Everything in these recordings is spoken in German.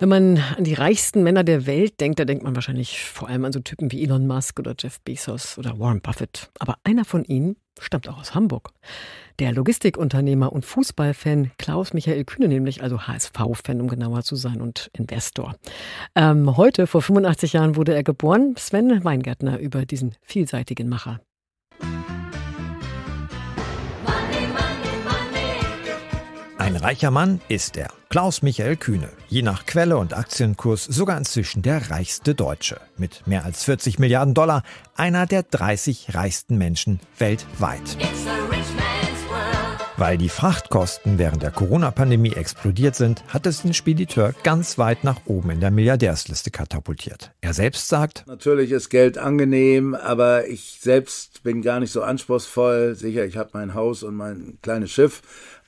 Wenn man an die reichsten Männer der Welt denkt, da denkt man wahrscheinlich vor allem an so Typen wie Elon Musk oder Jeff Bezos oder Warren Buffett. Aber einer von ihnen stammt auch aus Hamburg. Der Logistikunternehmer und Fußballfan Klaus Michael Kühne, nämlich also HSV-Fan, um genauer zu sein, und Investor. Ähm, heute, vor 85 Jahren, wurde er geboren. Sven Weingärtner über diesen vielseitigen Macher. Ein reicher Mann ist er. Klaus Michael Kühne, je nach Quelle und Aktienkurs sogar inzwischen der reichste Deutsche, mit mehr als 40 Milliarden Dollar, einer der 30 reichsten Menschen weltweit. Weil die Frachtkosten während der Corona-Pandemie explodiert sind, hat es den Spediteur ganz weit nach oben in der Milliardärsliste katapultiert. Er selbst sagt, Natürlich ist Geld angenehm, aber ich selbst bin gar nicht so anspruchsvoll. Sicher, ich habe mein Haus und mein kleines Schiff,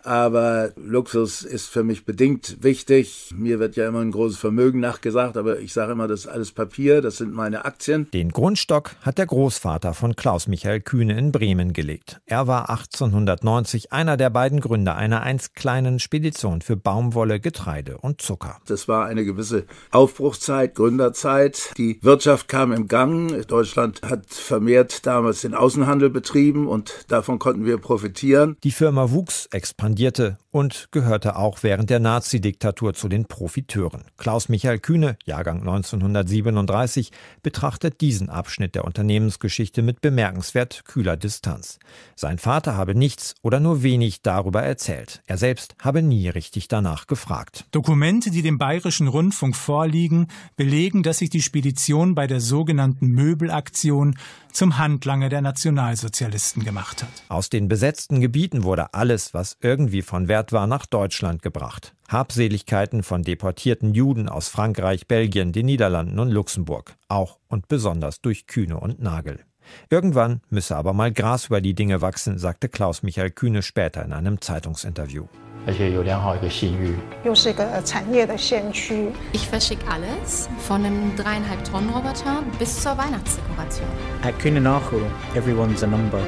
aber Luxus ist für mich bedingt wichtig. Mir wird ja immer ein großes Vermögen nachgesagt, aber ich sage immer, das ist alles Papier, das sind meine Aktien. Den Grundstock hat der Großvater von Klaus Michael Kühne in Bremen gelegt. Er war 1890 einer der beiden Gründer einer einst kleinen Spedition für Baumwolle, Getreide und Zucker. Das war eine gewisse Aufbruchzeit, Gründerzeit. Die Wirtschaft kam im Gang. Deutschland hat vermehrt damals den Außenhandel betrieben und davon konnten wir profitieren. Die Firma wuchs, expandierte expandierte und gehörte auch während der Nazi-Diktatur zu den Profiteuren. Klaus-Michael Kühne, Jahrgang 1937, betrachtet diesen Abschnitt der Unternehmensgeschichte mit bemerkenswert kühler Distanz. Sein Vater habe nichts oder nur wenig darüber erzählt. Er selbst habe nie richtig danach gefragt. Dokumente, die dem Bayerischen Rundfunk vorliegen, belegen, dass sich die Spedition bei der sogenannten Möbelaktion zum Handlanger der Nationalsozialisten gemacht hat. Aus den besetzten Gebieten wurde alles, was irgendwie von Wert war, nach Deutschland gebracht. Habseligkeiten von deportierten Juden aus Frankreich, Belgien, den Niederlanden und Luxemburg, auch und besonders durch Kühne und Nagel. Irgendwann müsse aber mal Gras über die Dinge wachsen, sagte Klaus Michael Kühne später in einem Zeitungsinterview. 而且有良好一个信誉，又是一个产业的先驱。Ich verschicke alles von einem dreieinhalb Tonnen Roboter bis zur Weihnachtsdekoration. At Kühne Nagel, everyone's a number.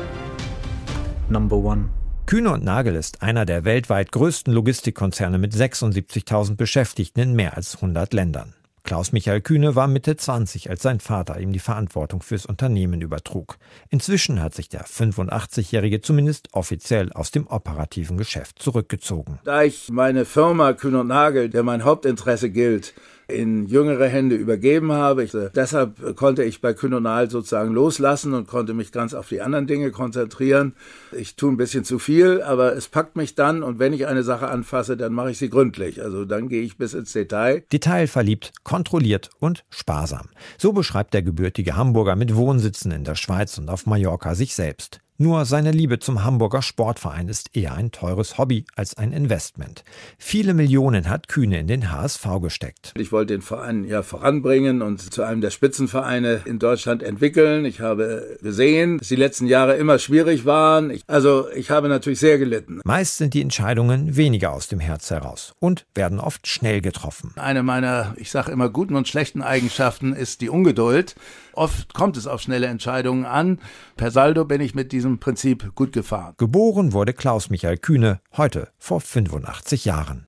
Number one. Kühne und Nagel ist einer der weltweit größten Logistikkonzerne mit 76.000 Beschäftigten in mehr als 100 Ländern. Klaus-Michael Kühne war Mitte 20, als sein Vater ihm die Verantwortung fürs Unternehmen übertrug. Inzwischen hat sich der 85-Jährige zumindest offiziell aus dem operativen Geschäft zurückgezogen. Da ich meine Firma Kühne und Nagel, der mein Hauptinteresse gilt, in jüngere Hände übergeben habe. Ich, äh, deshalb konnte ich bei Kynonal sozusagen loslassen und konnte mich ganz auf die anderen Dinge konzentrieren. Ich tue ein bisschen zu viel, aber es packt mich dann und wenn ich eine Sache anfasse, dann mache ich sie gründlich. Also dann gehe ich bis ins Detail. Detailverliebt, kontrolliert und sparsam. So beschreibt der gebürtige Hamburger mit Wohnsitzen in der Schweiz und auf Mallorca sich selbst. Nur seine Liebe zum Hamburger Sportverein ist eher ein teures Hobby als ein Investment. Viele Millionen hat Kühne in den HSV gesteckt. Ich wollte den Verein ja voranbringen und zu einem der Spitzenvereine in Deutschland entwickeln. Ich habe gesehen, dass die letzten Jahre immer schwierig waren. Ich, also ich habe natürlich sehr gelitten. Meist sind die Entscheidungen weniger aus dem Herz heraus und werden oft schnell getroffen. Eine meiner, ich sage immer, guten und schlechten Eigenschaften ist die Ungeduld. Oft kommt es auf schnelle Entscheidungen an. Per Saldo bin ich mit diesem diesem Prinzip gut gefahren. Geboren wurde Klaus Michael Kühne heute vor 85 Jahren.